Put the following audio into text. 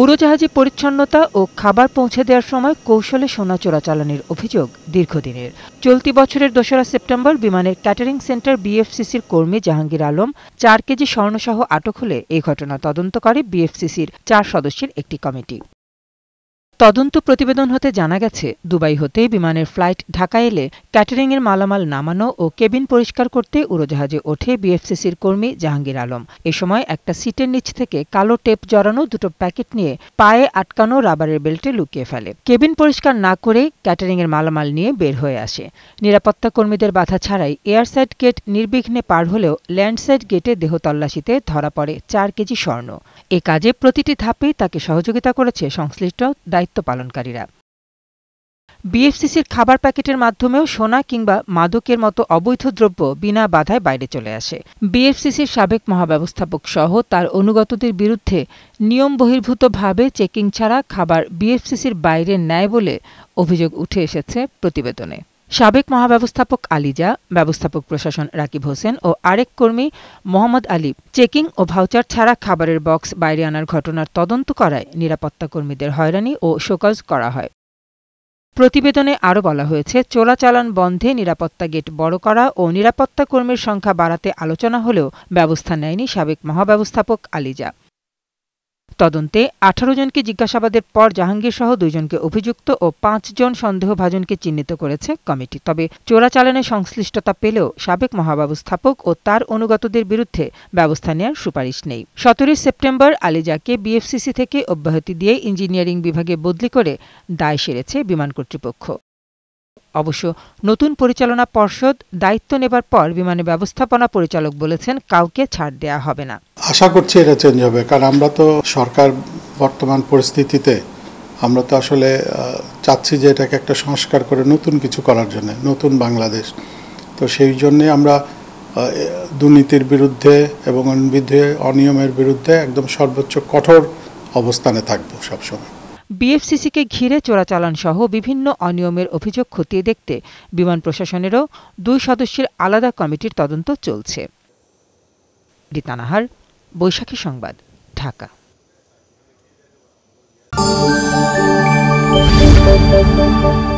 উড়োজাহাজে পরিচ্ছন্নতা ও খাবার পৌঁছে দেওয়ার সময় কৌশলে সোনা চোরাচালানির অভিযোগ দীর্ঘদিনের চলতি বছরের দোসরা সেপ্টেম্বর বিমানের ক্যাটারিং সেন্টার বিএফসিসির কর্মী জাহাঙ্গীর আলম চার কেজি স্বর্ণসহ আটক হলে এই ঘটনা তদন্ত করে বিএফসিসির চার সদস্যের একটি কমিটি তদন্ত প্রতিবেদন হতে জানা গেছে দুবাই হতে বিমানের ফ্লাইট ঢাকা এলে ক্যাটারিংয়ের মালামাল নামানো ও কেবিন পরিষ্কার করতে উড়োজাহাজে ওঠে বিএফসিসির কর্মী জাহাঙ্গীর আলম এ সময় একটা সিটের নিচ থেকে কালো টেপ জড়ানো দুটো প্যাকেট নিয়ে পায়ে আটকানো রাবারের বেল্টে লুকিয়ে ফেলে কেবিন পরিষ্কার না করে ক্যাটারিংয়ের মালামাল নিয়ে বের হয়ে আসে নিরাপত্তা কর্মীদের বাধা ছাড়াই এয়ারসাইড গেট নির্বিঘ্নে পার হলেও ল্যান্ডসাইড গেটে দেহ তল্লাশিতে ধরা পড়ে চার কেজি স্বর্ণ এ কাজে প্রতিটি ধাপেই তাকে সহযোগিতা করেছে সংশ্লিষ্ট দায়িত্ব দায়িত্ব পালনকারীরা বিএফসিসির খাবার প্যাকেটের মাধ্যমেও সোনা কিংবা মাদকের মতো অবৈধ দ্রব্য বিনা বাধায় বাইরে চলে আসে বিএফসিসির সাবেক মহাব্যবস্থাপক সহ তার অনুগতদের বিরুদ্ধে নিয়ম বহির্ভূতভাবে চেকিং ছাড়া খাবার বিএফসিসির বাইরে নেয় বলে অভিযোগ উঠে এসেছে প্রতিবেদনে সাবেক মহাব্যবস্থাপক আলিজা ব্যবস্থাপক প্রশাসন রাকিব হোসেন ও আরেক কর্মী মোহাম্মদ আলী চেকিং ও ভাউচার ছাড়া খাবারের বক্স বাইরে আনার ঘটনার তদন্ত করায় নিরাপত্তা কর্মীদের হয়রানি ও শোকজ করা হয় প্রতিবেদনে আরও বলা হয়েছে চোরাচালান বন্ধে নিরাপত্তা গেট বড় করা ও নিরাপত্তা কর্মীর সংখ্যা বাড়াতে আলোচনা হলেও ব্যবস্থা নেয়নি সাবেক মহাব্যবস্থাপক আলিজা তদন্তে আঠারো জনকে জিজ্ঞাসাবাদের পর জাহাঙ্গীরসহ দুইজনকে অভিযুক্ত ও পাঁচজন সন্দেহভাজনকে চিহ্নিত করেছে কমিটি তবে চোরাচালানে সংশ্লিষ্টতা পেলেও সাবেক মহাব্যবস্থাপক ও তার অনুগতদের বিরুদ্ধে ব্যবস্থা নেওয়ার সুপারিশ নেই সতেরোই সেপ্টেম্বর আলিজাকে বিএফসিসি থেকে অব্যাহতি দিয়ে ইঞ্জিনিয়ারিং বিভাগে বদলি করে দায় সেরেছে বিমান কর্তৃপক্ষ অবশ্য নতুন পরিচালনা পর্ষদ দায়িত্ব নেবার পর বিমানের ব্যবস্থাপনা পরিচালক বলেছেন কাউকে ছাড় দেয়া হবে না আশা করছি এটা চেঞ্জ হবে কারণ আমরা তো সরকার বর্তমান পরিস্থিতিতে আমরা তো আসলে চাচ্ছি যে এটাকে একটা সংস্কার করে নতুন কিছু করার জন্য নতুন বাংলাদেশ তো সেই জন্যে আমরা দুর্নীতির বিরুদ্ধে এবং অনিয়মের বিরুদ্ধে একদম সর্বোচ্চ কঠোর অবস্থানে থাকবো সবসময় বিএফসিসিকে ঘিরে চোরাচালানসহ বিভিন্ন অনিয়মের অভিযোগ খতিয়ে দেখতে বিমান প্রশাসনেরও দুই সদস্যের আলাদা কমিটির তদন্ত চলছে বৈশাখী সংবাদ ঢাকা Thank you.